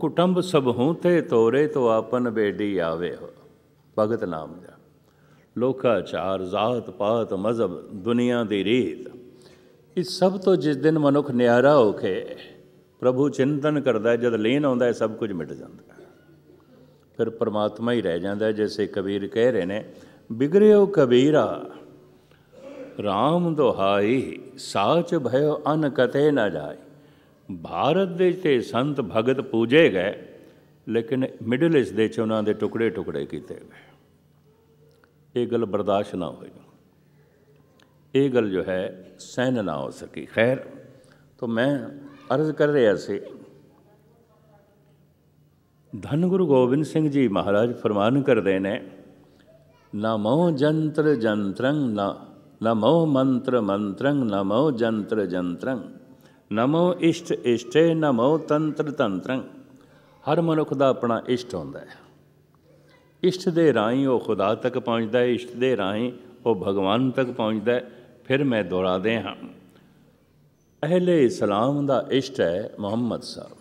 ਕੁਟੰਬ ਸਭ ਹੋਂਤੇ ਤੋਰੇ ਤੋ ਆਪਨ आपन ਆਵੇ ਹੋ ਭਗਤ ਨਾਮ ਦਾ ਲੋਕਾਚਾਰ ਜ਼ਾਤ ਪਾਤ ਮਜ਼ਬ ਦੁਨੀਆ ਦੀ ਰੀਤ ਇਹ ਸਭ ਤੋਂ ਜਿਸ ਦਿਨ ਮਨੁੱਖ ਨਿਆਰਾ ਹੋ ਕੇ ਪ੍ਰਭੂ ਚਿੰਤਨ ਕਰਦਾ ਜਦ ਲੀਨ ਆਉਂਦਾ ਹੈ ਸਭ ਕੁਝ ਮਿਟ ਜਾਂਦਾ ਫਿਰ ਪਰਮਾਤਮਾ ਹੀ ਰਹਿ ਜਾਂਦਾ ਜਿਵੇਂ ਕਬੀਰ ਕਹਿ ਰਹੇ ਨੇ ਬਿਗੜਿਓ ਕਬੀਰਾ RAM ਦੁਹਾਈ ਸਾਚ ਭਇਓ ਅਨ ਕਤੇ ਨਾ ਜਾਏ ਭਾਰਤ ਦੇ ਤੇ ਸੰਤ ਭਗਤ ਪੂਜੇ ਗਏ ਲੇਕਿਨ ਮਿਡਲ ਇਸ ਦੇ ਚ ਉਹਨਾਂ ਦੇ ਟੁਕੜੇ ਟੁਕੜੇ ਕੀਤੇ ਗਏ ਇਹ ਗੱਲ ਬਰਦਾਸ਼ਤ ਨਾ ਹੋਈ ਇਹ ਗੱਲ ਜੋ ਹੈ ਸਹਿਨ ਨਾ ਹੋ ਸਕੀ ਖੈਰ तो ਮੈਂ ਅਰਜ਼ ਕਰ ਰਿਹਾ ਸੀ ਧੰਨ ਗੁਰੂ ਗੋਬਿੰਦ ਸਿੰਘ ਜੀ ਮਹਾਰਾਜ ਫਰਮਾਨ ਕਰਦੇ ਨੇ ਨਮੋ ਜੰਤਰ ਜੰਤਰੰ ਨਮੋ ਮੰਤਰ ਮੰਤਰੰ ਨਮੋ ਜੰਤਰ ਜੰਤਰੰ ਨਮੋ ਇਸ਼ਟ ਇਸ਼ਟੇ ਨਮੋ ਤੰਤਰ ਤੰਤਰੰ ਹਰ ਮਨੁੱਖ ਦਾ ਆਪਣਾ ਇਸ਼ਟ ਹੁੰਦਾ ਹੈ ਇਸ਼ਟ ਦੇ ਰਾਹੀਂ ਉਹ ਖੁਦਾ ਤੱਕ ਪਹੁੰਚਦਾ ਹੈ ਇਸ਼ਟ ਦੇ ਰਾਹੀਂ ਉਹ ਭਗਵਾਨ ਤੱਕ ਪਹੁੰਚਦਾ ਹੈ ਫਿਰ ਮੈਂ ਦੁਹਰਾ ਦੇ ਹਾਂ ਅਹਲੇ ਇਸਲਾਮ ਦਾ ਇਸ਼ਟ ਹੈ ਮੁਹੰਮਦ ਸਾਹਿਬ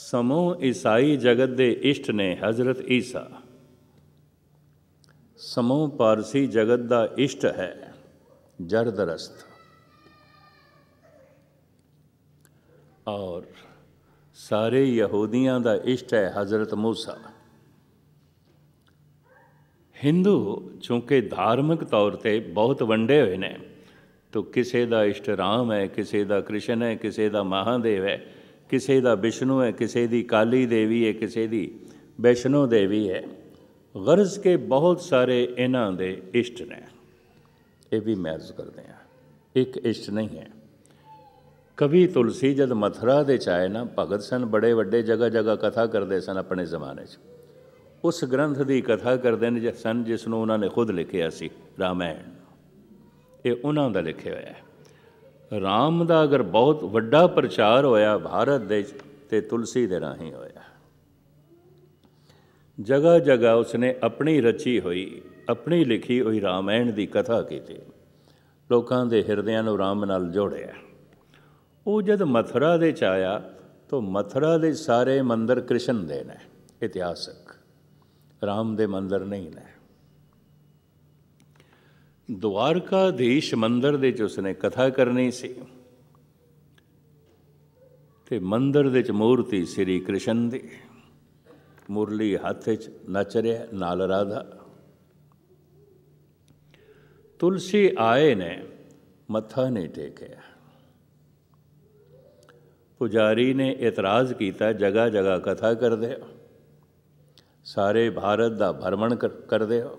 ਸਮੋ ਈਸਾਈ ਜਗਤ ਦੇ ਇਸ਼ਟ ਨੇ ਹਜ਼ਰਤ ਈਸਾ ਸਮੋ ਪਾਰਸੀ ਜਗਤ ਦਾ ਇਸ਼ਟ ਹੈ ਜਰਦਰਸਤ ਔਰ ਸਾਰੇ ਯਹੂਦੀਆਂ ਦਾ ਇਸ਼ਟ ਹੈ ਹਜ਼ਰਤ موسی ਹਿੰਦੂ ਚੁੰਕੇ ਧਾਰਮਿਕ ਤੌਰ ਤੇ ਬਹੁਤ ਵੰਡੇ ਹੋਏ ਨੇ ਤੋ ਕਿਸੇ ਦਾ ਇਸ਼ਟ ਰਾਮ ਹੈ ਕਿਸੇ ਦਾ ਕ੍ਰਿਸ਼ਨ ਹੈ ਕਿਸੇ ਦਾ ਮਹਾਦੇਵ ਹੈ ਕਿਸੇ ਦਾ ਵਿਸ਼ਨੂੰ ਹੈ ਕਿਸੇ ਦੀ ਕਾਲੀ ਦੇਵੀ ਹੈ ਕਿਸੇ ਦੀ ਵੈਸ਼ਨੋ ਦੇਵੀ ਹੈ ਗਰਜ਼ ਕੇ ਬਹੁਤ ਸਾਰੇ ਇਹਨਾਂ ਦੇ ਇਸ਼ਟ ਨੇ ਇਹ ਵੀ ਮੈਂ ਕਰਦੇ ਆ ਇੱਕ ਇਸ਼ਟ ਨਹੀਂ ਹੈ ਕਵੀ ਤੁਲਸੀ ਜਦ ਮਥਰਾ ਦੇ ਚਾਏ ਨਾ ਭਗਤ ਸਨ ਬੜੇ ਵੱਡੇ ਜਗਾ ਜਗਾ ਕਥਾ ਕਰਦੇ ਸਨ ਆਪਣੇ ਜ਼ਮਾਨੇ 'ਚ ਉਸ ਗ੍ਰੰਥ ਦੀ ਕਥਾ ਕਰਦੇ ਨੇ ਸਨ ਜਿਸ ਨੂੰ ਉਹਨਾਂ ਨੇ ਖੁਦ ਲਿਖਿਆ ਸੀ ਰਾਮਾਇਣ ਇਹ ਉਹਨਾਂ ਦਾ ਲਿਖਿਆ ਹੋਇਆ ਹੈ ਰਾਮ ਦਾ ਅਗਰ ਬਹੁਤ ਵੱਡਾ ਪ੍ਰਚਾਰ ਹੋਇਆ ਭਾਰਤ ਦੇ ਤੇ ਤੁਲਸੀ ਦੇ ਰਾਹੀਂ ਹੋਇਆ ਜਗਾ ਜਗਾ ਉਸਨੇ ਆਪਣੀ ਰਚੀ ਹੋਈ ਆਪਣੀ ਲਿਖੀ ਹੋਈ ਰਾਮਾਇਣ ਦੀ ਕਥਾ ਕੀਤੀ ਲੋਕਾਂ ਦੇ ਹਿਰਦਿਆਂ ਨੂੰ ਰਾਮ ਨਾਲ ਜੋੜਿਆ ਉਹ ਜਦ ਮਥੁਰਾ ਦੇ ਚ ਆਇਆ ਤਾਂ ਮਥੁਰਾ ਦੇ ਸਾਰੇ ਮੰਦਰ ਕ੍ਰਿਸ਼ਨ ਦੇ ਨੇ ਇਤਿਹਾਸਕ ਰਾਮ ਦੇ ਮੰਦਰ ਨਹੀਂ ਨੇ ਦੇਸ਼ ਮੰਦਰ ਦੇ ਚ ਉਸਨੇ ਕਥਾ ਕਰਨੀ ਸੀ ਤੇ ਮੰਦਰ ਦੇ ਚ ਮੂਰਤੀ ਸ੍ਰੀ ਕ੍ਰਿਸ਼ਨ ਦੀ ਮੁਰਲੀ ਹੱਥ ਚ ਨੱਚ ਰਿਹਾ ਨਾਲ ਰਾਧਾ ਤੁਲਸੀ ਆਏ ਨੇ ਮੱਥਾ ਨਹੀਂ ਟੇਕਿਆ ਪੁਜਾਰੀ ਨੇ ਇਤਰਾਜ਼ ਕੀਤਾ ਜਗਾ ਜਗਾ ਕਥਾ ਕਰਦੇ ਹੋ ਸਾਰੇ ਭਾਰਤ ਦਾ ਭਰਮਣ ਕਰਦੇ ਹੋ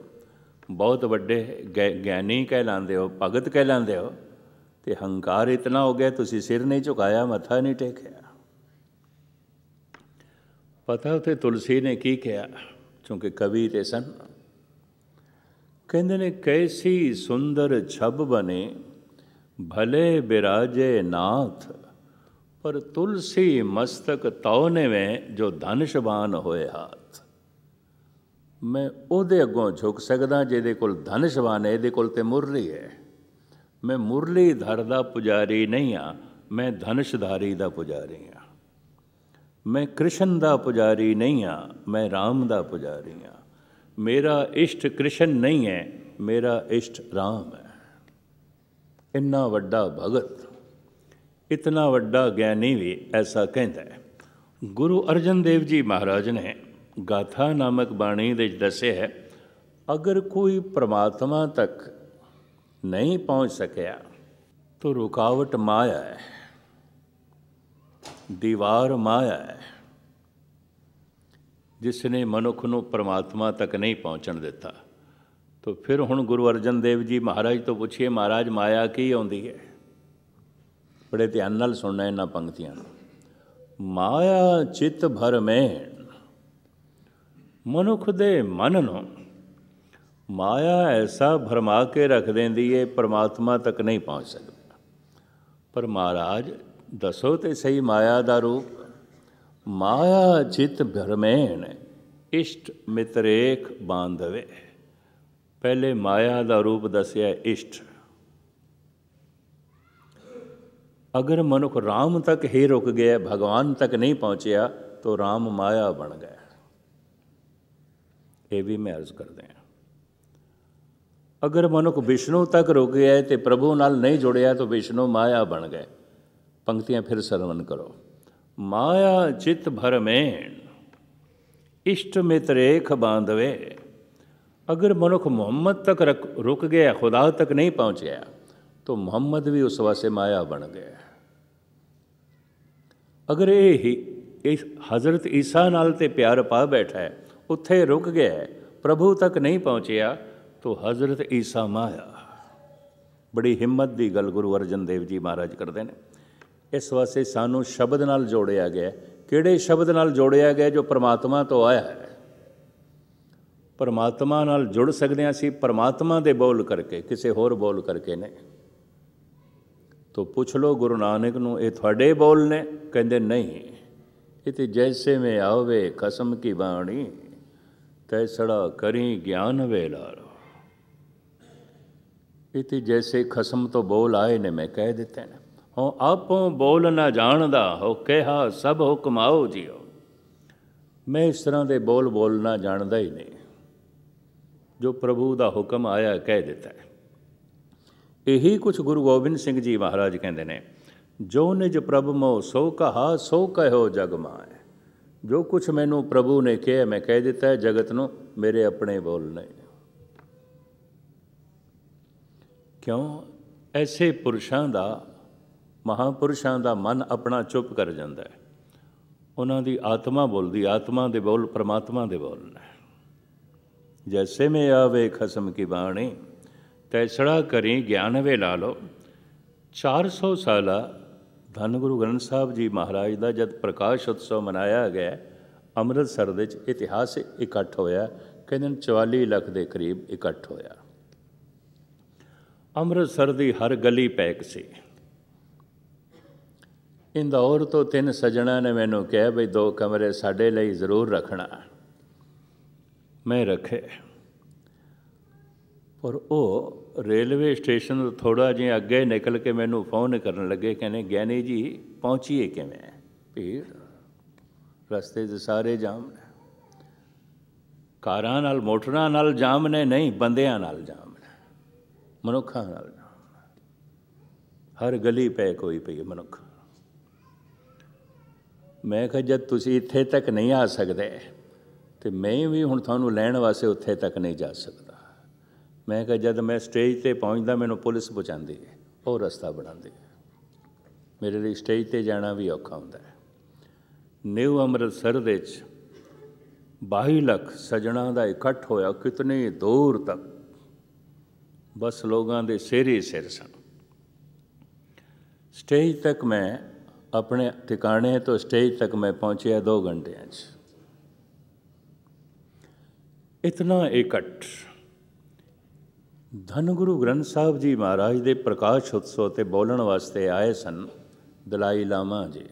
ਬਹੁਤ ਵੱਡੇ ਗਿਆਨੀ ਕਹਿਲਾਂਦੇ ਹੋ ਭਗਤ ਕਹਿਲਾਂਦੇ ਹੋ ਤੇ ਹੰਕਾਰ ਇਤਨਾ ਹੋ ਗਿਆ ਤੁਸੀਂ ਸਿਰ ਨਹੀਂ ਝੁਕਾਇਆ ਮੱਥਾ ਨਹੀਂ ਟੇਕਿਆ ਪਤਾ ਉਥੇ ਤੁਲਸੀ ਨੇ ਕੀ ਕਿਹਾ ਕਿਉਂਕਿ ਕਵੀ ਤੇ ਸਨ ਕਹਿੰਦੇ ਨੇ ਕੈਸੀ ਸੁੰਦਰ ਛਬ ਬਨੇ ਭਲੇ ਬਿਰਾਜੇ ਨਾਥ ਪਰ ਤੁਲਸੀ ਮਸਤਕ ਤੌਨੇ ਵਿੱਚ ਜੋ ਧਨਸ਼ਬਾਨ ਹੋਏ ਹਾਥ ਮੈਂ ਉਹਦੇ ਅੱਗੋਂ ਝੁਕ ਸਕਦਾ ਜਿਹਦੇ ਕੋਲ ਧਨਸ਼ਬਾਨ ਹੈ ਇਹਦੇ ਕੋਲ ਤੇ ਮੁਰਲੀ ਹੈ ਮੈਂ ਮੁਰਲੀ ਧਰ ਦਾ ਪੁਜਾਰੀ ਨਹੀਂ ਆ ਮੈਂ ਧਨਸ਼ਧਾਰੀ ਦਾ ਪੁਜਾਰੀ ਆ ਮੈਂ ਕ੍ਰਿਸ਼ਨ ਦਾ ਪੁਜਾਰੀ ਨਹੀਂ ਆ ਮੈਂ RAM ਦਾ ਪੁਜਾਰੀ ਆ ਮੇਰਾ ਇਸ਼ਟ ਕ੍ਰਿਸ਼ਨ ਨਹੀਂ ਹੈ ਮੇਰਾ ਇਸ਼ਟ RAM ਹੈ ਇੰਨਾ ਵੱਡਾ ਭਗਤ ਇਤਨਾ ਵੱਡਾ ਗਿਆਨੀ ਵੀ ਐਸਾ ਕਹਿੰਦਾ ਹੈ ਗੁਰੂ ਅਰਜਨ ਦੇਵ ਜੀ ਮਹਾਰਾਜ ਨੇ ਗਾਥਾ ਨਾਮਕ ਬਾਣੀ ਦੇ ਵਿੱਚ ਦੱਸਿਆ ਹੈ ਅਗਰ ਕੋਈ ਪ੍ਰਮਾਤਮਾ ਤੱਕ ਨਹੀਂ ਪਹੁੰਚ ਸਕਿਆ ਤਾਂ ਰੁਕਾਵਟ ਮਾਇਆ ਹੈ ਦੀਵਾਰ ਮਾਇਆ ਹੈ ਜਿਸ ਨੇ ਮਨੁੱਖ ਨੂੰ ਪ੍ਰਮਾਤਮਾ ਤੱਕ ਨਹੀਂ ਪਹੁੰਚਣ ਦਿੱਤਾ ਤਾਂ ਫਿਰ ਹੁਣ ਗੁਰੂ ਅਰਜਨ ਦੇਵ ਜੀ ਮਹਾਰਾਜ ਤੋਂ ਪੁੱਛੀਏ ਮਹਾਰਾਜ ਮਾਇਆ ਕੀ ਆਉਂਦੀ ਹੈ ਬੜੇ ਧਿਆਨ ਨਾਲ ਸੁਣਨਾ ਇਹਨਾਂ ਪੰਕਤੀਆਂ ਮਾਇਆ ਚਿਤ ਭਰ ਮੈਂ ਮਨੁੱਖ ਦੇ ਮਨ ਨੂੰ ਮਾਇਆ ਐਸਾ ਭਰਮਾ ਕੇ ਰੱਖ ਦਿੰਦੀ ਏ ਪਰਮਾਤਮਾ ਤੱਕ ਨਹੀਂ ਪਹੁੰਚ ਸਕਦਾ ਪਰ ਮਹਾਰਾਜ ਦੱਸੋ ਤੇ ਸਹੀ ਮਾਇਆ ਦਾ ਰੂਪ ਮਾਇਆ ਚਿਤ ਭਰਮੇਣ ਇਸ਼ਟ ਮਿਤਰੇਖ ਬਾਂਧਵੇ ਪਹਿਲੇ ਮਾਇਆ ਦਾ ਰੂਪ ਦੱਸਿਆ ਇਸ਼ਟ अगर मनुख राम तक ही रुक गया भगवान तक नहीं पहुंचया तो राम माया बन गया ये भी मैं अर्ज कर दें अगर मनुख विष्णु तक रुक गया तो प्रभु नाल नहीं जुड़िया तो विष्णु माया बन गए पंक्तियां फिर सरवन करो माया चित भर में इष्ट मित्र एक बांधवे अगर मनुख मोहम्मद तक रुक गया खुदा तक नहीं पहुंच गया तो मोहम्मद भी उस वसे माया बन गया ਅਗਰ ਇਹ ਇਸ ਹਜ਼ਰਤ ਈਸਾ ਨਾਲ ਤੇ ਪਿਆਰ ਪਾ ਬੈਠਾ ਹੈ ਉੱਥੇ ਰੁਕ ਗਿਆ ਹੈ ਪ੍ਰਭੂ ਤੱਕ ਨਹੀਂ ਪਹੁੰਚਿਆ ਤੋ ਹਜ਼ਰਤ ਈਸਾ ਮਾਇਆ ਬੜੀ ਹਿੰਮਤ ਦੀ ਗੱਲ ਗੁਰੂ ਅਰਜਨ ਦੇਵ ਜੀ ਮਹਾਰਾਜ ਕਰਦੇ ਨੇ ਇਸ ਵਾਸਤੇ ਸਾਨੂੰ ਸ਼ਬਦ ਨਾਲ ਜੋੜਿਆ ਗਿਆ ਕਿਹੜੇ ਸ਼ਬਦ ਨਾਲ ਜੋੜਿਆ ਗਿਆ ਜੋ ਪ੍ਰਮਾਤਮਾ ਤੋਂ ਆਇਆ ਹੈ ਪਰਮਾਤਮਾ ਨਾਲ ਜੁੜ ਸਕਦੇ ਆਂ ਸੀ ਪਰਮਾਤਮਾ ਦੇ ਬੋਲ ਕਰਕੇ ਕਿਸੇ ਹੋਰ ਬੋਲ ਕਰਕੇ ਨਹੀਂ ਤੋ ਪੁੱਛ ਲੋ ਗੁਰੂ ਨਾਨਕ ਨੂੰ ਇਹ ਤੁਹਾਡੇ ਬੋਲ ਨੇ ਕਹਿੰਦੇ ਨਹੀਂ ਇਹ ਤੇ ਜੈਸੇ ਮੈਂ ਆਵੇ ਕਸਮ ਕੀ ਬਾਣੀ ਤੈਸੜਾ ਕਰੀ ਗਿਆਨ ਵੇਲਾ ਇਹ ਤੇ ਜੈਸੇ ਖਸਮ ਤੋਂ ਬੋਲ ਆਏ ਨੇ ਮੈਂ ਕਹਿ ਦਿੱਤੇ ਨੇ ਹਉ ਆਪੋਂ ਬੋਲ ਨਾ ਜਾਣਦਾ ਹੋ ਕਿਹਾ ਸਭ ਹੁਕਮ ਜੀਓ ਮੈਂ ਇਸ ਤਰ੍ਹਾਂ ਦੇ ਬੋਲ ਬੋਲਣਾ ਜਾਣਦਾ ਹੀ ਨਹੀਂ ਜੋ ਪ੍ਰਭੂ ਦਾ ਹੁਕਮ ਆਇਆ ਕਹਿ ਦਿੱਤਾ ਹੈ ਇਹੀ ਕੁਝ ਗੁਰੂ ਗੋਬਿੰਦ ਸਿੰਘ ਜੀ ਮਹਾਰਾਜ ਕਹਿੰਦੇ ਨੇ ਜੋ ਨਿਜ ਪ੍ਰਭ ਮੋ ਸੋ ਕਹਾ ਸੋ ਕਹਿਓ ਜਗ ਮਾਇ ਜੋ ਕੁਝ ਮੈਨੂੰ ਪ੍ਰਭੂ ਨੇ ਕਿਹਾ ਮੈਂ ਕਹਿ ਦਿੱਤਾ ਜਗਤ ਨੂੰ ਮੇਰੇ ਆਪਣੇ ਬੋਲ ਨੇ ਕਿਉਂ ਐਸੇ ਪੁਰਸ਼ਾਂ ਦਾ ਮਹਾਪੁਰਸ਼ਾਂ ਦਾ ਮਨ ਆਪਣਾ ਚੁੱਪ ਕਰ ਜਾਂਦਾ ਹੈ ਉਹਨਾਂ ਦੀ ਆਤਮਾ ਬੋਲਦੀ ਆਤਮਾ ਦੇ ਬੋਲ ਪ੍ਰਮਾਤਮਾ ਦੇ ਬੋਲ ਨੇ ਜੈਸੇ ਮੈਂ ਆਵੇ ਖਸਮ ਕੀ ਬਾਣੀ ਤੈਸੜਾ ਕਰੀ ਗਿਆਨ ਵੇ ਲੋ 400 ਸਾਲਾ ਧੰਨ ਗੁਰੂ ਗ੍ਰੰਥ ਸਾਹਿਬ ਜੀ ਮਹਾਰਾਜ ਦਾ ਜਦ ਪ੍ਰਕਾਸ਼ ਉਤਸਵ ਮਨਾਇਆ ਗਿਆ ਅੰਮ੍ਰਿਤਸਰ ਦੇ ਵਿੱਚ ਇਤਿਹਾਸ ਇਕੱਠ ਹੋਇਆ ਕਹਿੰਦੇ 44 ਲੱਖ ਦੇ ਕਰੀਬ ਇਕੱਠ ਹੋਇਆ ਅੰਮ੍ਰਿਤਸਰ ਦੀ ਹਰ ਗਲੀ ਪੈਕ ਸੀ ਇੰਦੌਰ ਤੋਂ ਤਿੰਨ ਸਜਣਾ ਨੇ ਮੈਨੂੰ ਕਿਹਾ ਬਈ ਦੋ ਕਮਰੇ ਸਾਡੇ ਲਈ ਜ਼ਰੂਰ ਰੱਖਣਾ ਮੈਂ ਰੱਖੇ ਪਰ ਉਹ ਰੇਲਵੇ ਸਟੇਸ਼ਨ ਤੋਂ ਥੋੜਾ ਜਿਹਾ ਅੱਗੇ ਨਿਕਲ ਕੇ ਮੈਨੂੰ ਫੋਨ ਕਰਨ ਲੱਗੇ ਕਹਿੰਦੇ ਗੈਨੇ ਜੀ ਪਹੁੰਚੀਏ ਕਿਵੇਂ ਭੀੜ ਰਸਤੇ ਦੇ ਸਾਰੇ ਜਾਮ ਨੇ ਕਾਰਾਂ ਨਾਲ ਮੋਟਰਾਂ ਨਾਲ ਜਾਮ ਨੇ ਨਹੀਂ ਬੰਦਿਆਂ ਨਾਲ ਜਾਮ ਨੇ ਮਨੁੱਖਾਂ ਨਾਲ ਹਰ ਗਲੀ ਪੈ ਕੋਈ ਪਈ ਮਨੁੱਖ ਮੈਂ ਕਿਹਾ ਜਦ ਤੁਸੀਂ ਇੱਥੇ ਤੱਕ ਨਹੀਂ ਆ ਸਕਦੇ ਤੇ ਮੈਂ ਵੀ ਹੁਣ ਤੁਹਾਨੂੰ ਲੈਣ ਵਾਸਤੇ ਉੱਥੇ ਤੱਕ ਨਹੀਂ ਜਾ ਸਕਦਾ ਮੈਂ ਕਿਹਾ ਜਦ ਮੈਂ ਸਟੇਜ ਤੇ ਪਹੁੰਚਦਾ ਮੈਨੂੰ ਪੁਲਿਸ ਪਹੁੰਚਾਉਂਦੀ ਹੈ ਉਹ ਰਸਤਾ ਬਣਾਉਂਦੀ ਹੈ ਮੇਰੇ ਲਈ ਸਟੇਜ ਤੇ ਜਾਣਾ ਵੀ ਔਖਾ ਹੁੰਦਾ ਹੈ ਨਿਊ ਅੰਮ੍ਰਿਤਸਰ ਦੇ ਵਿੱਚ 22 ਲੱਖ ਸਜਣਾ ਦਾ ਇਕੱਠ ਹੋਇਆ ਕਿਤਨੇ ਦੂਰ ਤੱਕ ਬਸ ਲੋਕਾਂ ਦੇ ਸਿਰੇ ਸਿਰ ਸਨ ਸਟੇਜ ਤੱਕ ਮੈਂ ਆਪਣੇ ਟਿਕਾਣੇ ਤੋਂ ਸਟੇਜ ਤੱਕ ਮੈਂ ਪਹੁੰਚਿਆ 2 ਘੰਟਿਆਂ 'ਚ ਇਤਨਾ ਇਕੱਠ ਧੰਨ ਗੁਰੂ ਗ੍ਰੰਥ ਸਾਹਿਬ ਜੀ ਮਹਾਰਾਜ ਦੇ ਪ੍ਰਕਾਸ਼ ਉਤਸਵ ਤੇ ਬੋਲਣ ਵਾਸਤੇ ਆਏ ਸਨ ਦਲਾਈ ਲਾਮਾ ਜੀ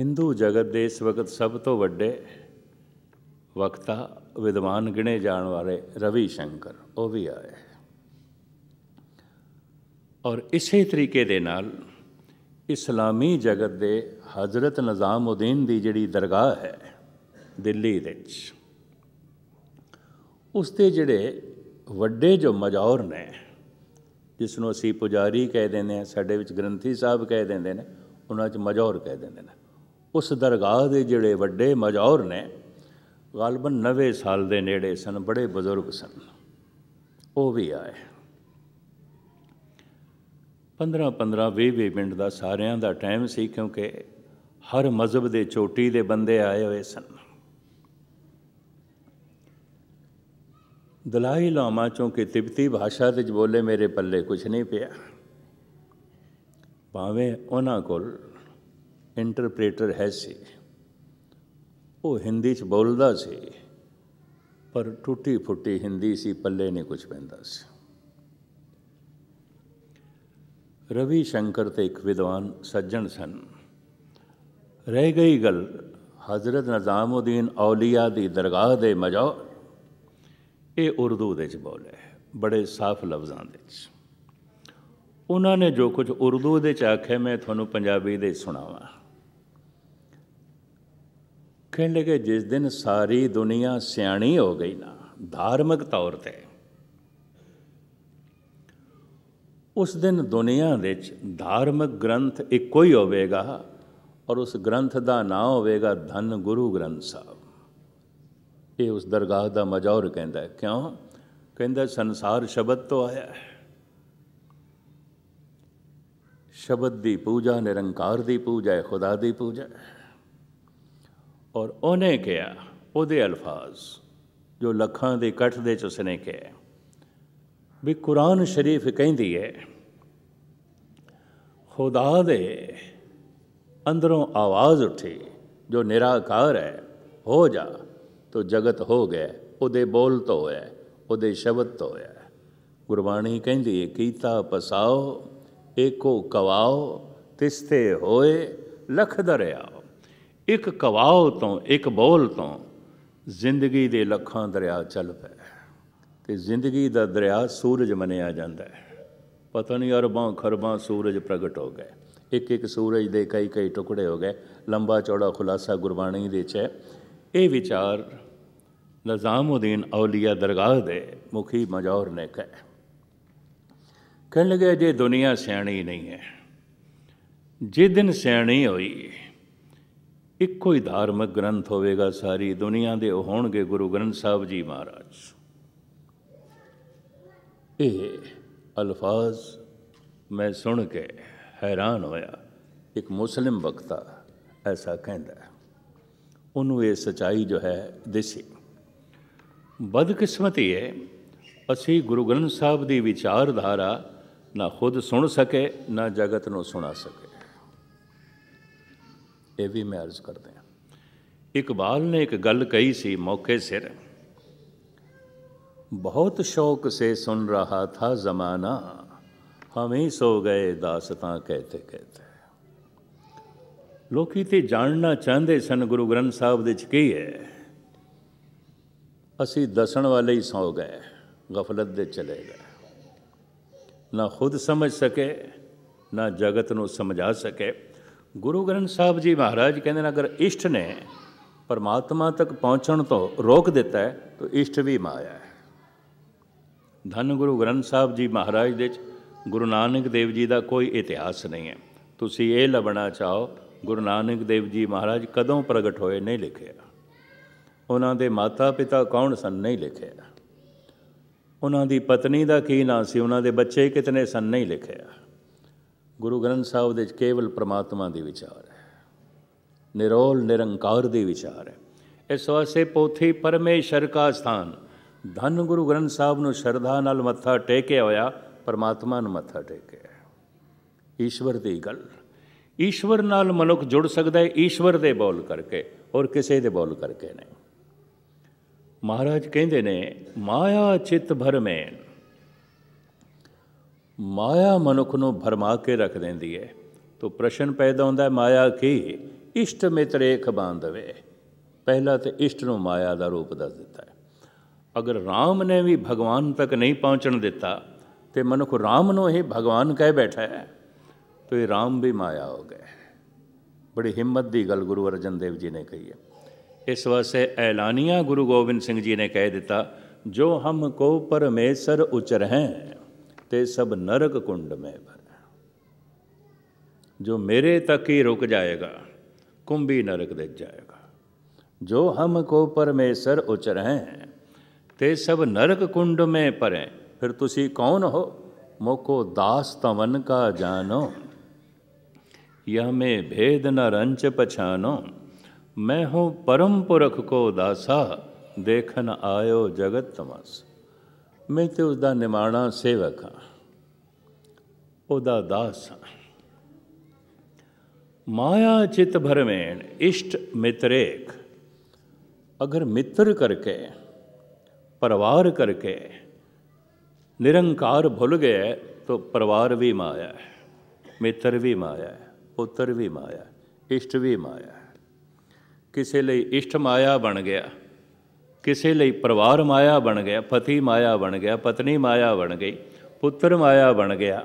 Hindu ਜਗਤ ਦੇ ਇਸ ਵਕਤ ਸਭ ਤੋਂ ਵੱਡੇ ਵਕਤਾ ਵਿਦਵਾਨ ਗਿਣੇ ਜਾਣ ਵਾਲੇ ਰਵੀ ਸ਼ੰਕਰ ਉਹ ਵੀ ਆਏ ਔਰ ਇਸੇ ਤਰੀਕੇ ਦੇ ਨਾਲ ਇਸਲਾਮੀ ਜਗਤ ਦੇ ਹਜ਼ਰਤ ਨਜ਼ਾਮਉਦੀਨ ਦੀ ਜਿਹੜੀ ਦਰਗਾਹ ਹੈ ਦਿੱਲੀ ਵਿੱਚ ਉਸ ਤੇ ਜਿਹੜੇ ਵੱਡੇ ਜੋ ਮਜੌਰ ਨੇ ਜਿਸ ਨੂੰ ਅਸੀਂ ਪੁਜਾਰੀ ਕਹਿ ਦਿੰਦੇ ਆ ਸਾਡੇ ਵਿੱਚ ਗ੍ਰੰਥੀ ਸਾਹਿਬ ਕਹਿ ਦਿੰਦੇ ਨੇ ਉਹਨਾਂ 'ਚ ਮਜੌਰ ਕਹਿ ਦਿੰਦੇ ਨੇ ਉਸ ਦਰਗਾਹ ਦੇ ਜਿਹੜੇ ਵੱਡੇ ਮਜੌਰ ਨੇ ਗਾਲਬਨ 90 ਸਾਲ ਦੇ ਨੇੜੇ ਸਨ ਬੜੇ ਬਜ਼ੁਰਗ ਸਨ ਉਹ ਵੀ ਆਏ 15 15 20 20 ਮਿੰਟ ਦਾ ਸਾਰਿਆਂ ਦਾ ਟਾਈਮ ਸੀ ਕਿਉਂਕਿ ਹਰ ਮਜ਼ਹਬ ਦੇ ਚੋਟੀ ਦੇ ਬੰਦੇ ਆਏ ਹੋਏ ਸਨ ਦਲਾਈ ਲਾਮਾ ਚੋਂ ਤਿਬਤੀ ਭਾਸ਼ਾ ਦੇ ਬੋਲੇ ਮੇਰੇ ਪੱਲੇ ਕੁਝ ਨਹੀਂ ਪਿਆ ਭਾਵੇਂ ਉਹਨਾਂ ਕੋਲ ਇੰਟਰਪ੍ਰੀਟਰ ਹੈ ਸੀ ਉਹ ਹਿੰਦੀ 'ਚ ਬੋਲਦਾ ਸੀ ਪਰ ਟੁੱਟੀ ਫੁੱਟੀ ਹਿੰਦੀ ਸੀ ਪੱਲੇ ਨਹੀਂ ਕੁਝ ਪੈਂਦਾ ਸੀ ਰਵੀ ਸ਼ੰਕਰ ਤੇ ਇੱਕ ਵਿਦਵਾਨ ਸੱਜਣ ਸਨ ਰਹਿ ਗਈ ਗੱਲ ਹਜ਼ਰਤ ਨਜ਼ਾਮਉਦੀਨ ਔਲੀਆ ਦੀ ਦਰਗਾਹ ਦੇ ਮਜਾ ਇਹ ਉਰਦੂ ਦੇ ਵਿੱਚ ਬੋਲੇ ਬੜੇ ਸਾਫ਼ ਲਫ਼ਜ਼ਾਂ ਦੇ ਵਿੱਚ ਉਹਨਾਂ ਨੇ ਜੋ ਕੁਝ ਉਰਦੂ ਦੇ ਚ ਆਖਿਆ ਮੈਂ ਤੁਹਾਨੂੰ ਪੰਜਾਬੀ ਦੇ ਸੁਣਾਵਾਂ ਕਹਿਣ ਲੱਗੇ ਜਿਸ ਦਿਨ ਸਾਰੀ ਦੁਨੀਆ ਸਿਆਣੀ ਹੋ ਗਈ ਨਾ ਧਾਰਮਿਕ ਤੌਰ ਤੇ ਉਸ ਦਿਨ ਦੁਨੀਆ ਵਿੱਚ ਧਾਰਮਿਕ ਗ੍ਰੰਥ ਇੱਕੋ ਹੀ ਹੋਵੇਗਾ ਔਰ ਉਸ ਗ੍ਰੰਥ ਦਾ ਨਾਮ ਹੋਵੇਗਾ ਧੰਨ ਗੁਰੂ ਗ੍ਰੰਥ ਸਾਹਿਬ ਇਹ ਉਸ ਦਰਗਾਹ ਦਾ ਹੋਰ ਕਹਿੰਦਾ ਕਿਉਂ ਕਹਿੰਦਾ ਸੰਸਾਰ ਸ਼ਬਦ ਤੋਂ ਆਇਆ ਹੈ ਸ਼ਬਦ ਦੀ ਪੂਜਾ ਨਿਰੰਕਾਰ ਦੀ ਪੂਜਾ ਹੈ ਖੁਦਾ ਦੀ ਪੂਜਾ ਔਰ ਉਹਨੇ ਕਿਹਾ ਉਹਦੇ ਅਲਫਾਜ਼ ਜੋ ਲੱਖਾਂ ਦੇ ਇਕੱਠ ਦੇ ਚ ਉਸਨੇ ਕਿਹਾ ਵੀ ਕੁਰਾਨ ਸ਼ਰੀਫ ਕਹਿੰਦੀ ਹੈ ਖੁਦਾ ਦੇ ਅੰਦਰੋਂ ਆਵਾਜ਼ ਉੱਠੀ ਜੋ ਨਿਰਾਕਾਰ ਹੈ ਹੋ ਜਾ ਤੋ ਜਗਤ ਹੋ ਗਿਆ ਉਹਦੇ ਬੋਲ ਤੋਂ ਹੋਇਆ ਉਹਦੇ ਸ਼ਬਦ ਤੋਂ ਹੋਇਆ ਗੁਰਬਾਣੀ ਕਹਿੰਦੀ ਹੈ ਕੀਤਾ ਪਸਾਓ ਏਕੋ ਕਵਾਓ ਤਿਸਤੇ ਹੋਏ ਲਖ ਦਰਿਆ ਇੱਕ ਕਵਾਓ ਤੋਂ ਇੱਕ ਬੋਲ ਤੋਂ ਜ਼ਿੰਦਗੀ ਦੇ ਲੱਖਾਂ ਦਰਿਆ ਚੱਲ ਪਏ ਤੇ ਜ਼ਿੰਦਗੀ ਦਾ ਦਰਿਆ ਸੂਰਜ ਮੰਨਿਆ ਜਾਂਦਾ ਹੈ ਪਤਾ ਨਹੀਂ ਅਰਬਾਂ ਖਰਬਾਂ ਸੂਰਜ ਪ੍ਰਗਟ ਹੋ ਗਏ ਇੱਕ ਇੱਕ ਸੂਰਜ ਦੇ ਕਈ ਕਈ ਟੁਕੜੇ ਹੋ ਗਏ ਲੰਬਾ ਚੌੜਾ ਖੁਲਾਸਾ ਗੁਰਬਾਣੀ ਦੇ ਚ ਇਹ ਵਿਚਾਰ ਨਜ਼ਾਮਉਦੀਨ ਔਲੀਆ ਦਰਗਾਹ ਦੇ ਮੁਖੀ ਮਜੌਰ ਨੇ ਕਹੇ ਕਹਿਣ ਲੱਗੇ ਜੇ ਦੁਨੀਆ ਸਿਆਣੀ ਨਹੀਂ ਹੈ ਜੇ ਦਿਨ ਸਿਆਣੀ ਹੋਈ ਇੱਕੋ ਹੀ ਧਾਰਮਿਕ ਗ੍ਰੰਥ ਹੋਵੇਗਾ ਸਾਰੀ ਦੁਨੀਆ ਦੇ ਹੋਣਗੇ ਗੁਰੂ ਗ੍ਰੰਥ ਸਾਹਿਬ ਜੀ ਮਹਾਰਾਜ ਇਹ ਅਲਫਾਜ਼ ਮੈਂ ਸੁਣ ਕੇ ਹੈਰਾਨ ਹੋਇਆ ਇੱਕ ਮੁਸਲਿਮ ਵਕਤਾ ਐਸਾ ਕਹਿੰਦਾ ਉਹਨੂੰ ਇਹ ਸਚਾਈ ਜੋ ਹੈ ਦਿਸੇ ਬਦਕਿਸਮਤੀ ਹੈ ਅਸੀਂ ਗੁਰੂ ਗ੍ਰੰਥ ਸਾਹਿਬ ਦੀ ਵਿਚਾਰਧਾਰਾ ਨਾ ਖੁਦ ਸੁਣ ਸਕੇ ਨਾ ਜਗਤ ਨੂੰ ਸੁਣਾ ਸਕੇ ਇਹ ਵੀ ਮੈਂ ਅਰਜ਼ ਕਰਦੇ ਹਾਂ ਇਕਬਾਲ ਨੇ ਇੱਕ ਗੱਲ ਕਹੀ ਸੀ ਮੌਕੇ ਸਿਰ ਬਹੁਤ ਸ਼ੌਕ ਸੇ ਸੁਣ ਰਹਾ ਥਾ ਜ਼ਮਾਨਾ ਹਮੇ ਸੋ ਗਏ ਦਾਸਤਾਂ ਕਹਤੇ ਕਹਤੇ ਲੋਕੀ ਤੇ ਜਾਣਨਾ ਚਾਹੁੰਦੇ ਸਨ ਗੁਰੂ ਗ੍ਰੰਥ ਸਾਹਿਬ ਦੇ ਚ ਕੀ ਹੈ ਅਸੀਂ ਦੱਸਣ ਵਾਲੇ ਹੀ ਸੌ ਗਏ ਗਫਲਤ ਦੇ ਚਲੇ ਗਏ ਨਾ ਖੁਦ ਸਮਝ ਸਕੇ ਨਾ ਜਗਤ ਨੂੰ ਸਮਝਾ ਸਕੇ ਗੁਰੂ ਗ੍ਰੰਥ ਸਾਹਿਬ ਜੀ ਮਹਾਰਾਜ ਕਹਿੰਦੇ ਨੇ ਅਗਰ ਇਸ਼ਟ ਨੇ ਪਰਮਾਤਮਾ ਤੱਕ ਪਹੁੰਚਣ ਤੋਂ ਰੋਕ ਦਿੱਤਾ ਹੈ ਤਾਂ ਇਸ਼ਟ ਵੀ ਮਾਇਆ ਹੈ ਧੰਨ ਗੁਰੂ ਗ੍ਰੰਥ ਸਾਹਿਬ ਜੀ ਮਹਾਰਾਜ ਦੇ ਚ ਗੁਰੂ ਨਾਨਕ ਦੇਵ ਜੀ ਦਾ ਕੋਈ ਇਤਿਹਾਸ ਨਹੀਂ ਹੈ ਤੁਸੀਂ ਇਹ ਲੱਭਣਾ ਚਾਹੋ ਗੁਰੂ ਨਾਨਕ ਦੇਵ ਜੀ ਮਹਾਰਾਜ ਕਦੋਂ ਪ੍ਰਗਟ ਹੋਏ ਨਹੀਂ ਲਿਖਿਆ ਉਹਨਾਂ ਦੇ ਮਾਤਾ ਪਿਤਾ ਕੌਣ ਸਨ ਨਹੀਂ ਲਿਖਿਆ ਉਹਨਾਂ ਦੀ ਪਤਨੀ ਦਾ ਕੀ ਨਾਂ ਸੀ ਉਹਨਾਂ ਦੇ ਬੱਚੇ ਕਿਤਨੇ ਸਨ ਨਹੀਂ ਲਿਖਿਆ ਗੁਰੂ ਗ੍ਰੰਥ ਸਾਹਿਬ ਦੇ ਕੇਵਲ ਪ੍ਰਮਾਤਮਾ ਦੇ ਵਿਚਾਰ ਹੈ ਨਿਰੋਲ ਨਿਰੰਕਾਰ ਦੇ ਵਿਚਾਰ ਹੈ ਇਸ ਵਾਸਤੇ ਪੋਥੀ ਪਰਮੇਸ਼ਰ ਦਾ ਸਥਾਨ ਧੰਨ ਗੁਰੂ ਗ੍ਰੰਥ ਸਾਹਿਬ ਨੂੰ ਸ਼ਰਧਾ ਨਾਲ ਮੱਥਾ ਟੇਕਿਆ ਹੋਇਆ ਪਰਮਾਤਮਾ ਨੂੰ ਮੱਥਾ ਟੇਕਿਆ ਈਸ਼ਵਰ ਦੀ ਗੱਲ ਈਸ਼ਵਰ ਨਾਲ ਮਨੁੱਖ ਜੁੜ ਸਕਦਾ ਹੈ ਈਸ਼ਵਰ ਦੇ ਬੋਲ ਕਰਕੇ ਔਰ ਕਿਸੇ ਦੇ ਬੋਲ ਕਰਕੇ ਨਹੀਂ ਮਹਾਰਾਜ ਕਹਿੰਦੇ ਨੇ ਮਾਇਆ ਚਿਤ ਭਰਮੇ ਮਾਇਆ ਮਨੁੱਖ ਨੂੰ ਭਰਮਾ ਕੇ ਰੱਖ ਦਿੰਦੀ ਹੈ ਤੋਂ ਪ੍ਰਸ਼ਨ ਪੈਦਾ ਹੁੰਦਾ ਹੈ ਮਾਇਆ ਕੀ ਇਸ਼ਟ ਇੱਕ ਬਾਂਧਵੇ ਪਹਿਲਾ ਤੇ ਇਸ਼ਟ ਨੂੰ ਮਾਇਆ ਦਾ ਰੂਪ ਦੱਸ ਦਿੱਤਾ ਹੈ ਅਗਰ RAM ਨੇ ਵੀ ਭਗਵਾਨ ਤੱਕ ਨਹੀਂ ਪਹੁੰਚਣ ਦਿੱਤਾ ਤੇ ਮਨੁੱਖ RAM ਨੂੰ ਹੀ ਭਗਵਾਨ ਕਹਿ ਬੈਠਾ ਹੈ ਤੋ ਇਹ राम ਵੀ ਮਾਇਆ ਹੋ ਗਏ ਬੜੀ ਹਿੰਮਤ ਦੀ ਗੱਲ ਗੁਰੂ ਅਰਜਨ ਦੇਵ ਜੀ ਨੇ ਕਹੀ ਹੈ ਇਸ ਵਾਸਤੇ ਐਲਾਨੀਆਂ ਗੁਰੂ ਗੋਬਿੰਦ ਸਿੰਘ ਜੀ ਨੇ ਕਹਿ ਦਿੱਤਾ ਜੋ ਹਮ ਕੋ ਪਰਮੇਸ਼ਰ ਉਚਰ ਹੈ ਤੇ ਸਭ ਨਰਕ ਕੁੰਡ ਮੇ ਭਰ ਜੋ ਮੇਰੇ ਤੱਕ ਹੀ ਰੁਕ ਜਾਏਗਾ ਕੁੰਭੀ ਨਰਕ ਦੇ ਜਾਏਗਾ ਜੋ ਹਮ ਕੋ ਪਰਮੇਸ਼ਰ ਉਚਰ ਹੈ ਤੇ ਸਭ ਨਰਕ ਕੁੰਡ ਮੇ ਪਰੇ ਫਿਰ ਤੁਸੀਂ ਕੌਣ ਹੋ ਮੋਕੋ ਦਾਸ ਤਵਨ ਕਾ ਜਾਨੋ यह में भेद न रंच पछानो मैं हूँ परम पुरख को दासा देखन आयो जगत तमस मैं तो उसका निमाणा सेवक हाँ दास हाँ माया चित ਚਿਤ इष्ट मित्रेक अगर मित्र करके ਕਰਕੇ परिवार करके निरंकार भूल गए तो परिवार भी माया है मित्र भी माया है ਪੁੱਤਰ ਵੀ ਮਾਇਆ ਇਸ਼ਟ ਵੀ ਮਾਇਆ ਕਿਸੇ ਲਈ ਇਸ਼ਟ ਮਾਇਆ ਬਣ ਗਿਆ ਕਿਸੇ ਲਈ ਪਰਿਵਾਰ ਮਾਇਆ ਬਣ ਗਿਆ ਪਤੀ ਮਾਇਆ ਬਣ ਗਿਆ ਪਤਨੀ ਮਾਇਆ ਬਣ ਗਈ ਪੁੱਤਰ ਮਾਇਆ ਬਣ ਗਿਆ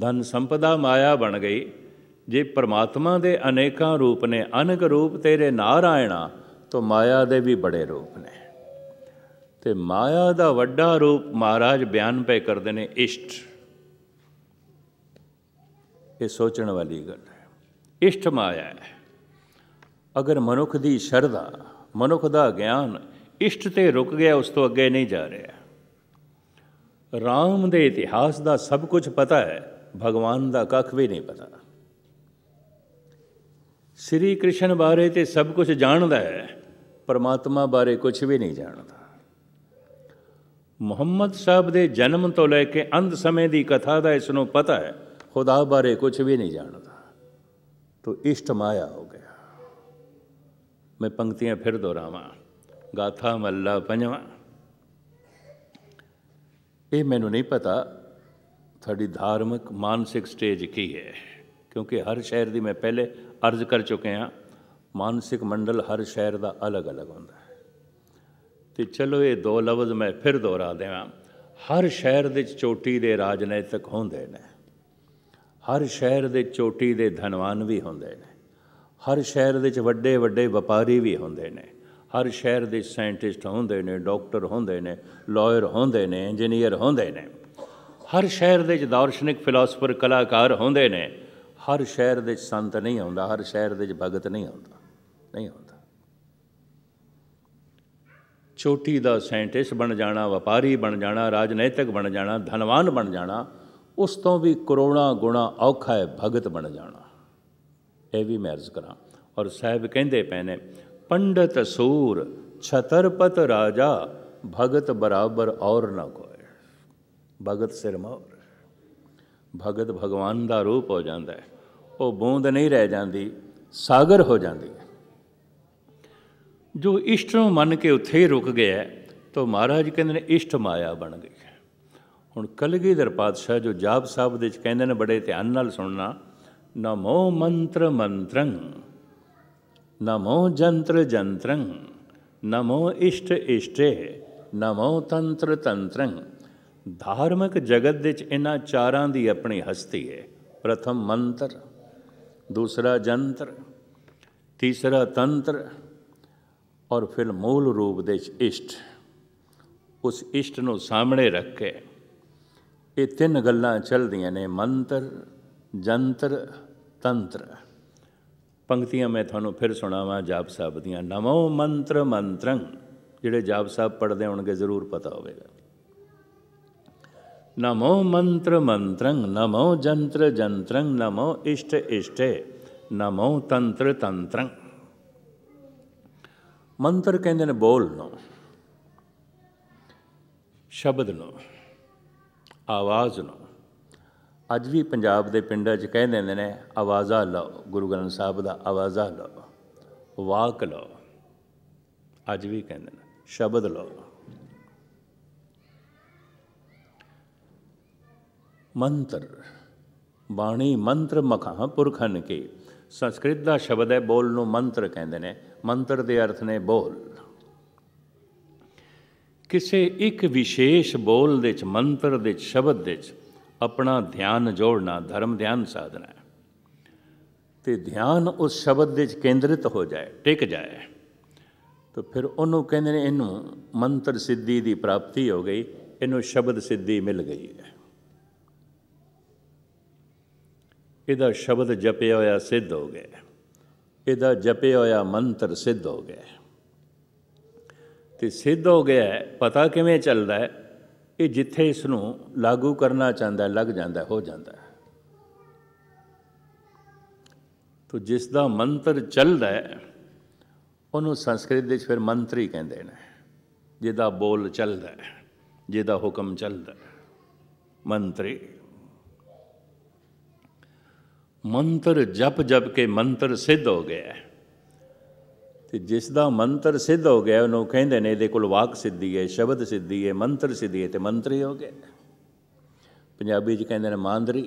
ਧਨ ਸੰਪਦਾ ਮਾਇਆ ਬਣ ਗਈ ਜੇ ਪ੍ਰਮਾਤਮਾ ਦੇ ਅਨੇਕਾਂ ਰੂਪ ਨੇ ਅਨਕ ਰੂਪ ਤੇਰੇ ਨਾਰਾਇਣਾ ਤੋ ਮਾਇਆ ਦੇ ਵੀ ਬੜੇ ਰੂਪ ਨੇ ਤੇ ਮਾਇਆ ਦਾ ਵੱਡਾ ਰੂਪ ਮਹਾਰਾਜ ਬਿਆਨ ਪੇ ਕਰਦੇ ਨੇ ਇਸ਼ਟ ਇਹ ਸੋਚਣ ਵਾਲੀ ਗੱਲ ਹੈ ਇਸ਼ਟ ਮਾਇਆ ਹੈ ਅਗਰ ਮਨੁੱਖ ਦੀ ਸ਼ਰਧਾ ਮਨੁੱਖ ਦਾ ਗਿਆਨ ਇਸ਼ਟ ਤੇ ਰੁਕ ਗਿਆ ਉਸ ਤੋਂ ਅੱਗੇ ਨਹੀਂ ਜਾ ਰਿਹਾ ਰਾਮ ਦੇ ਇਤਿਹਾਸ ਦਾ ਸਭ ਕੁਝ ਪਤਾ ਹੈ ਭਗਵਾਨ ਦਾ ਕੱਖ ਵੀ ਨਹੀਂ ਪਤਾ ਸ੍ਰੀ ਕ੍ਰਿਸ਼ਨ ਬਾਰੇ ਤੇ ਸਭ ਕੁਝ ਜਾਣਦਾ ਹੈ ਪਰਮਾਤਮਾ ਬਾਰੇ ਕੁਝ ਵੀ ਨਹੀਂ ਜਾਣਦਾ ਮੁਹੰਮਦ ਸਾਹਿਬ ਦੇ ਜਨਮ ਤੋਂ ਲੈ ਕੇ ਅੰਤ ਸਮੇਂ ਦੀ ਕਥਾ ਦਾ ਇਸ ਨੂੰ ਪਤਾ ਹੈ ਖੁਦਾ ਬਾਰੇ ਕੁਝ ਵੀ ਨਹੀਂ ਜਾਣਦਾ ਤੋ ਇਸ਼ਟ ਮਾਇਆ ਹੋ ਗਿਆ ਮੈਂ ਪੰਕਤੀਆਂ ਫਿਰ ਦੁਹਰਾਵਾਂ ਗਾਥਾ ਮੱਲਾ ਪੰਜਵਾਂ ਇਹ ਮੈਨੂੰ ਨਹੀਂ ਪਤਾ ਤੁਹਾਡੀ ਧਾਰਮਿਕ ਮਾਨਸਿਕ ਸਟੇਜ ਕੀ ਹੈ ਕਿਉਂਕਿ ਹਰ ਸ਼ਹਿਰ ਦੀ ਮੈਂ ਪਹਿਲੇ ਅਰਜ਼ ਕਰ ਚੁੱਕੇ ਹਾਂ ਮਾਨਸਿਕ ਮੰਡਲ ਹਰ ਸ਼ਹਿਰ ਦਾ ਅਲੱਗ-ਅਲੱਗ ਹੁੰਦਾ ਹੈ ਤੇ ਚਲੋ ਇਹ ਦੋ ਲਫ਼ਜ਼ ਮੈਂ ਫਿਰ ਦੁਹਰਾ ਦੇਵਾਂ ਹਰ ਸ਼ਹਿਰ ਦੇ ਚੋਟੀ ਦੇ ਰਾਜਨੀਤਿਕ ਹੁੰਦੇ ਨੇ ਹਰ ਸ਼ਹਿਰ ਦੇ ਚੋਟੀ ਦੇ ਧਨਵਾਨ ਵੀ ਹੁੰਦੇ ਨੇ ਹਰ ਸ਼ਹਿਰ ਦੇ ਵਿੱਚ ਵੱਡੇ ਵੱਡੇ ਵਪਾਰੀ ਵੀ ਹੁੰਦੇ ਨੇ ਹਰ ਸ਼ਹਿਰ ਦੇ ਸਾਇੰਟਿਸਟ ਹੁੰਦੇ ਨੇ ਡਾਕਟਰ ਹੁੰਦੇ ਨੇ ਲਾਇਰ ਹੁੰਦੇ ਨੇ ਇੰਜੀਨੀਅਰ ਹੁੰਦੇ ਨੇ ਹਰ ਸ਼ਹਿਰ ਦੇ ਵਿੱਚ ਦਾਰਸ਼ਨਿਕ ਫਿਲਾਸਫਰ ਕਲਾਕਾਰ ਹੁੰਦੇ ਨੇ ਹਰ ਸ਼ਹਿਰ ਦੇ ਵਿੱਚ ਸੰਤ ਨਹੀਂ ਆਉਂਦਾ ਹਰ ਸ਼ਹਿਰ ਦੇ ਵਿੱਚ ਭਗਤ ਨਹੀਂ ਆਉਂਦਾ ਨਹੀਂ ਆਉਂਦਾ ਛੋਟੀ ਦਾ ਸਾਇੰਟਿਸਟ ਬਣ ਜਾਣਾ ਵਪਾਰੀ ਬਣ ਜਾਣਾ ਰਾਜਨੀਤਿਕ ਬਣ ਜਾਣਾ ਧਨਵਾਨ ਬਣ ਜਾਣਾ ਉਸ ਤੋਂ ਵੀ ਕਰੋਨਾ ਗੁਣਾ ਔਖਾ ਹੈ ਭਗਤ ਬਣ ਜਾਣਾ ਇਹ ਵੀ ਮੈਂ ਅਰਜ਼ ਕਰਾਂ ਔਰ ਸਾਹਿਬ ਕਹਿੰਦੇ ਪਏ ਨੇ ਪੰਡਤ ਸੂਰ ਛਤਰਪਤ ਰਾਜਾ ਭਗਤ ਬਰਾਬਰ ਔਰ ਨਾ ਕੋਈ ਭਗਤ ਸਿਰਮੌਰ ਭਗਤ ਭਗਵਾਨ ਦਾ ਰੂਪ ਹੋ ਜਾਂਦਾ ਹੈ ਉਹ ਬੂੰਦ ਨਹੀਂ ਰਹਿ ਜਾਂਦੀ ਸਾਗਰ ਹੋ ਜਾਂਦੀ ਹੈ ਜੋ ਇਸ਼ਟ ਨੂੰ ਮੰਨ ਕੇ ਉੱਥੇ ਹੀ ਰੁਕ ਗਿਆ ਤਾਂ ਮਹਾਰਾਜ ਕਹਿੰਦੇ ਨੇ ਇਸ਼ਟ ਮਾਇਆ ਬਣ ਗਈ ਹੁਣ ਕਲਗੀਧਰ ਪਾਤਸ਼ਾਹ ਜੋ ਜਾਪ ਸਾਹਿਬ ਦੇ ਵਿੱਚ ਕਹਿੰਦੇ ਨੇ ਬੜੇ ਧਿਆਨ ਨਾਲ ਸੁਣਨਾ ਨਮੋ ਮੰਤਰ ਮੰਤਰੰ ਨਮੋ ਜੰਤਰ ਜੰਤਰੰ ਨਮੋ ਇਸ਼ਟ ਇਸ਼ਟੇ ਨਮੋ ਤੰਤਰ ਤੰਤਰੰ ਧਾਰਮਿਕ ਜਗਤ ਦੇ ਵਿੱਚ ਇਹਨਾਂ ਚਾਰਾਂ ਦੀ ਆਪਣੀ ਹਸਤੀ ਹੈ ਪ੍ਰਥਮ ਮੰਤਰ ਦੂਸਰਾ ਜੰਤਰ ਤੀਸਰਾ ਤੰਤਰ ਔਰ ਫਿਰ ਮੂਲ ਰੂਪ ਦੇ ਇਸ਼ਟ ਉਸ ਇਸ਼ਟ ਨੂੰ ਸਾਹਮਣੇ ਰੱਖ ਕੇ ਇਹ ਤਿੰਨ ਗੱਲਾਂ ਚੱਲਦੀਆਂ ਨੇ ਮੰਤਰ ਜੰਤਰ ਤੰਤਰ ਪੰਕਤੀਆਂ ਮੈਂ ਤੁਹਾਨੂੰ ਫਿਰ ਸੁਣਾਵਾਂ ਜਾਪ ਸਾਹਿਬ ਦੀਆਂ ਨਮੋ ਮੰਤਰ ਮੰਤਰੰ ਜਿਹੜੇ ਜਾਪ ਸਾਹਿਬ ਪੜਦੇ ਹੋਣਗੇ ਜ਼ਰੂਰ ਪਤਾ ਹੋਵੇਗਾ ਨਮੋ ਮੰਤਰ ਮੰਤਰੰ ਨਮੋ ਜੰਤਰ ਜੰਤਰੰ ਨਮੋ ਇਸ਼ਟ ਇਸ਼ਟੇ ਨਮੋ ਤੰਤਰ ਤੰਤਰੰ ਮੰਤਰ ਕਹਿੰਦੇ ਨੇ ਬੋਲ ਨੂੰ ਸ਼ਬਦ ਨੂੰ ਆਵਾਜ਼ ਨੂੰ ਅੱਜ ਵੀ ਪੰਜਾਬ ਦੇ ਪਿੰਡਾਂ 'ਚ ਕਹਿ ਦਿੰਦੇ ਨੇ ਆਵਾਜ਼ਾ ਲਓ ਗੁਰੂ ਗ੍ਰੰਥ ਸਾਹਿਬ ਦਾ ਆਵਾਜ਼ਾ ਲਓ ਵਾਕ ਲਓ ਅੱਜ ਵੀ ਕਹਿੰਦੇ ਨੇ ਸ਼ਬਦ ਲਓ ਮੰਤਰ ਬਾਣੀ ਮੰਤਰ ਮਖਾ ਪੁਰਖਨ ਕੇ ਸੰਸਕ੍ਰਿਤ ਦਾ ਸ਼ਬਦ ਹੈ ਬੋਲ ਨੂੰ ਮੰਤਰ ਕਹਿੰਦੇ ਨੇ ਮੰਤਰ ਦੇ ਅਰਥ ਨੇ ਬੋਲ ਕਿਸੇ ਇੱਕ ਵਿਸ਼ੇਸ਼ ਬੋਲ ਦੇ ਚ ਮੰਤਰ ਦੇ ਸ਼ਬਦ ਦੇ ਚ ਆਪਣਾ ਧਿਆਨ ਜੋੜਨਾ ਧਰਮ ਧਿਆਨ ਸਾਧਨਾ ਹੈ ਤੇ ਧਿਆਨ ਉਸ ਸ਼ਬਦ ਦੇ ਚ ਕੇਂਦਰਿਤ ਹੋ ਜਾਏ ਟਿਕ ਜਾਏ ਤਾਂ ਫਿਰ ਉਹਨੂੰ ਕਹਿੰਦੇ ਨੇ ਇਹਨੂੰ ਮੰਤਰ ਸਿੱਧੀ ਦੀ ਪ੍ਰਾਪਤੀ ਹੋ ਗਈ ਇਹਨੂੰ ਸ਼ਬਦ ਸਿੱਧੀ ਮਿਲ ਗਈ ਹੈ ਇਹਦਾ ਸ਼ਬਦ ਜਪਿਆ ਹੋਇਆ ਸਿੱਧ ਹੋ ਗਿਆ ਇਹਦਾ ਜਪਿਆ ਹੋਇਆ ਮੰਤਰ ਸਿੱਧ ਹੋ ਗਿਆ ਤੇ ਸਿੱਧ ਹੋ ਗਿਆ ਪਤਾ ਕਿਵੇਂ ਚੱਲਦਾ ਹੈ ਇਹ ਜਿੱਥੇ ਇਸ ਨੂੰ ਲਾਗੂ ਕਰਨਾ ਚਾਹੁੰਦਾ ਲੱਗ ਜਾਂਦਾ ਹੋ ਜਾਂਦਾ ਹੈ ਤੋ ਜਿਸ ਦਾ ਮੰਤਰ ਚੱਲਦਾ ਹੈ ਉਹਨੂੰ ਸੰਸਕ੍ਰਿਤ ਵਿੱਚ ਫਿਰ ਮੰਤਰੀ ਕਹਿੰਦੇ ਨੇ ਜਿਹਦਾ ਬੋਲ ਚੱਲਦਾ ਹੈ ਜਿਹਦਾ ਹੁਕਮ ਚੱਲਦਾ ਹੈ ਮੰਤਰੀ ਮੰਤਰ ਜਪ ਜਪ ਕੇ ਮੰਤਰ ਸਿੱਧ ਹੋ ਗਿਆ ਹੈ ਤੇ ਜਿਸ ਦਾ ਮੰਤਰ ਸਿੱਧ ਹੋ ਗਿਆ ਉਹਨੂੰ ਕਹਿੰਦੇ ਨੇ ਇਹਦੇ ਕੋਲ ਵਾਕ ਸਿੱਧੀ ਹੈ ਸ਼ਬਦ ਸਿੱਧੀ ਹੈ ਮੰਤਰ ਸਿੱਧੀ ਹੈ ਤੇ ਮੰਤਰੀ ਹੋ ਗਿਆ ਪੰਜਾਬੀ 'ਚ ਕਹਿੰਦੇ ਨੇ ਮਾਂਦਰੀ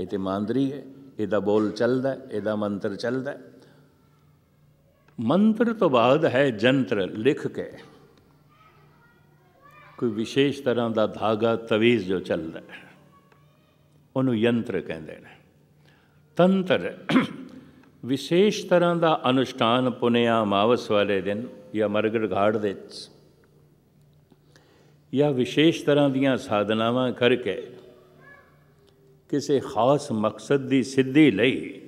ਇਹ ਤੇ ਮਾਂਦਰੀ ਹੈ ਇਹਦਾ ਬੋਲ ਚੱਲਦਾ ਇਹਦਾ ਮੰਤਰ ਚੱਲਦਾ ਮੰਤਰ ਤੋਂ ਬਾਅਦ ਹੈ ਜੰਤਰ ਲਿਖ ਕੇ ਕੋਈ ਵਿਸ਼ੇਸ਼ ਤਰ੍ਹਾਂ ਦਾ ਧਾਗਾ ਤਵੀਜ਼ ਜੋ ਚੱਲਦਾ ਉਹਨੂੰ ਯੰਤਰ ਕਹਿੰਦੇ ਨੇ ਤੰਤਰ ਵਿਸ਼ੇਸ਼ ਤਰ੍ਹਾਂ ਦਾ ਅਨੁਸ਼ਠਾਨ ਪੁਨਿਆ ਮਾਵਸ ਵਾਲੇ ਦਿਨ ਜਾਂ ਮਰਗੜ ਘਾੜ ਦੇ ਵਿੱਚ ਜਾਂ ਵਿਸ਼ੇਸ਼ ਤਰ੍ਹਾਂ ਦੀਆਂ ਸਾਧਨਾਵਾਂ ਕਰਕੇ ਕਿਸੇ ਖਾਸ ਮਕਸਦ ਦੀ ਸਿੱਧੀ ਲਈ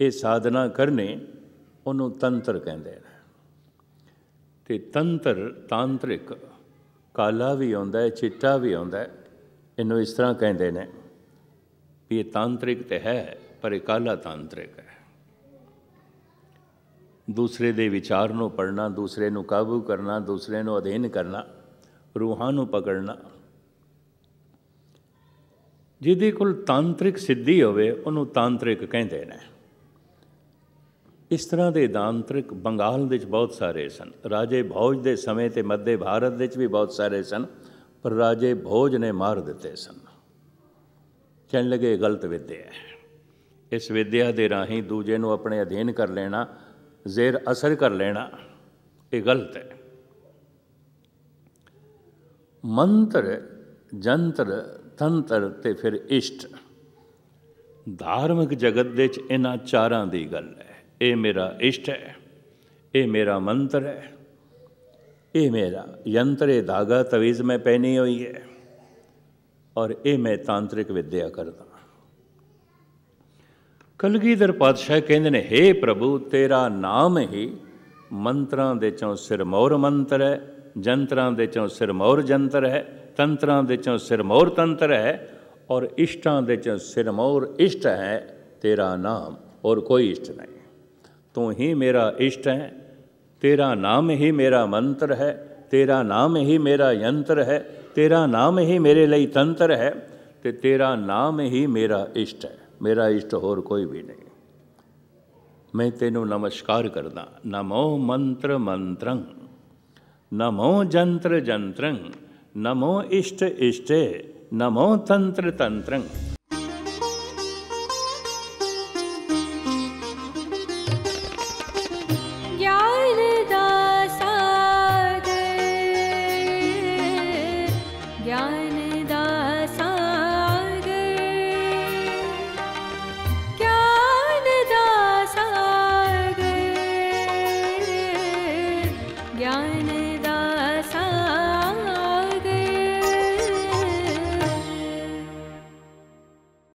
ਇਹ ਸਾਧਨਾ ਕਰਨੇ ਉਹਨੂੰ ਤੰਤਰ ਕਹਿੰਦੇ ਨੇ ਤੇ ਤੰਤਰ ਤਾਂਤਰਿਕ ਕਾਲਾ ਵੀ ਆਉਂਦਾ ਹੈ ਚਿੱਟਾ ਵੀ ਆਉਂਦਾ ਹੈ ਇਹਨੂੰ ਇਸ ਤਰ੍ਹਾਂ ਕਹਿੰਦੇ ਨੇ ਵੀ ਇਹ ਤਾਂਤਰਿਕ ਤੇ ਹੈ ਪਰ ਇਹ ਕਾਲਾ ਤਾਂਤਰਿਕ ਹੈ ਦੂਸਰੇ ਦੇ ਵਿਚਾਰ ਨੂੰ ਪੜਨਾ ਦੂਸਰੇ ਨੂੰ ਕਾਬੂ ਕਰਨਾ ਦੂਸਰੇ ਨੂੰ ਅਧੀਨ ਕਰਨਾ ਰੂਹਾਂ ਨੂੰ ਪਕੜਨਾ ਜਿਹਦੇ ਕੋਲ ਤਾਂਤਰਿਕ ਸਿੱਧੀ ਹੋਵੇ ਉਹਨੂੰ ਤਾਂਤਰਿਕ ਕਹਿੰਦੇ ਨੇ ਇਸ ਤਰ੍ਹਾਂ ਦੇ ਤਾਂਤਰਿਕ ਬੰਗਾਲ ਵਿੱਚ ਬਹੁਤ ਸਾਰੇ ਸਨ ਰਾਜੇ ਭੋਜ ਦੇ ਸਮੇਂ ਤੇ ਮੱਧੇ ਭਾਰਤ ਵਿੱਚ ਵੀ ਬਹੁਤ ਸਾਰੇ ਸਨ ਪਰ ਰਾਜੇ ਭੋਜ ਨੇ ਮਾਰ ਦਿੱਤੇ ਸਨ ਕਹਿਣ ਲੱਗੇ ਗਲਤ ਵਿਦਿਆ ਹੈ ਇਸ ਵਿਦਿਆ ਦੇ ਰਾਹੀਂ ਦੂਜੇ ਨੂੰ ਆਪਣੇ ਅਧੀਨ ਕਰ ਲੈਣਾ ਜ਼ੇਰ ਅਸਰ ਕਰ ਲੈਣਾ ਇਹ ਗਲਤ ਹੈ ਮੰਤਰ ਜੰਤਰ ਤੰਤਰ ਤੇ ਫਿਰ ਇਸ਼ਟ ਧਾਰਮਿਕ ਜਗਤ ਦੇ ਚ ਇਹਨਾਂ ਚਾਰਾਂ ਦੀ ਗੱਲ ਹੈ ਇਹ ਮੇਰਾ ਇਸ਼ਟ ਹੈ ਇਹ ਮੇਰਾ ਮੰਤਰ ਹੈ ਇਹ ਮੇਰਾ ਯੰਤਰੇ ਧਾਗਾ ਤਵੀਜ਼ ਮੈਂ ਪਹਿਨੀ ਹੋਈ ਹੈ ਔਰ ਇਹ ਮੈਂ ਤਾਂਤਰਿਕ ਵਿੱਦਿਆ ਕਰਦਾ ਕਲਗੀਧਰ ਪਾਤਸ਼ਾਹ ਕਹਿੰਦੇ ਨੇ हे ਪ੍ਰਭੂ ਤੇਰਾ ਨਾਮ ਹੀ ਮੰਤਰਾਂ ਦੇ ਚੋਂ ਸਿਰਮੌਰ ਮੰਤਰ ਹੈ ਜੰਤਰਾਂ ਦੇ ਚੋਂ ਸਿਰਮੌਰ है ਹੈ ਤੰਤਰਾਂ चौं ਚੋਂ ਸਿਰਮੌਰ ਤੰਤਰ ਹੈ और इष्टां दे सिरमौर इष्ट है तेरा नाम और कोई इष्ट नहीं तू ही मेरा इष्ट है तेरा नाम ही मेरा मंत्र है तेरा नाम ही मेरा यंत्र है तेरा नाम ही मेरे लिए तंत्र है ते तेरा नाम ही मेरा इष्ट है ਮੇਰਾ ਇਸ਼ਟ ਹੋਰ ਕੋਈ ਵੀ ਨਹੀਂ ਮੈਂ ਤੈਨੂੰ ਨਮਸਕਾਰ ਕਰਦਾ ਨਮੋ ਮੰਤਰ ਮੰਤਰੰ ਨਮੋ ਜੰਤਰ ਜੰਤਰੰ ਨਮੋ ਇਸ਼ਟ ਇਸ਼ਟੇ ਨਮੋ ਤੰਤਰ ਤੰਤਰੰ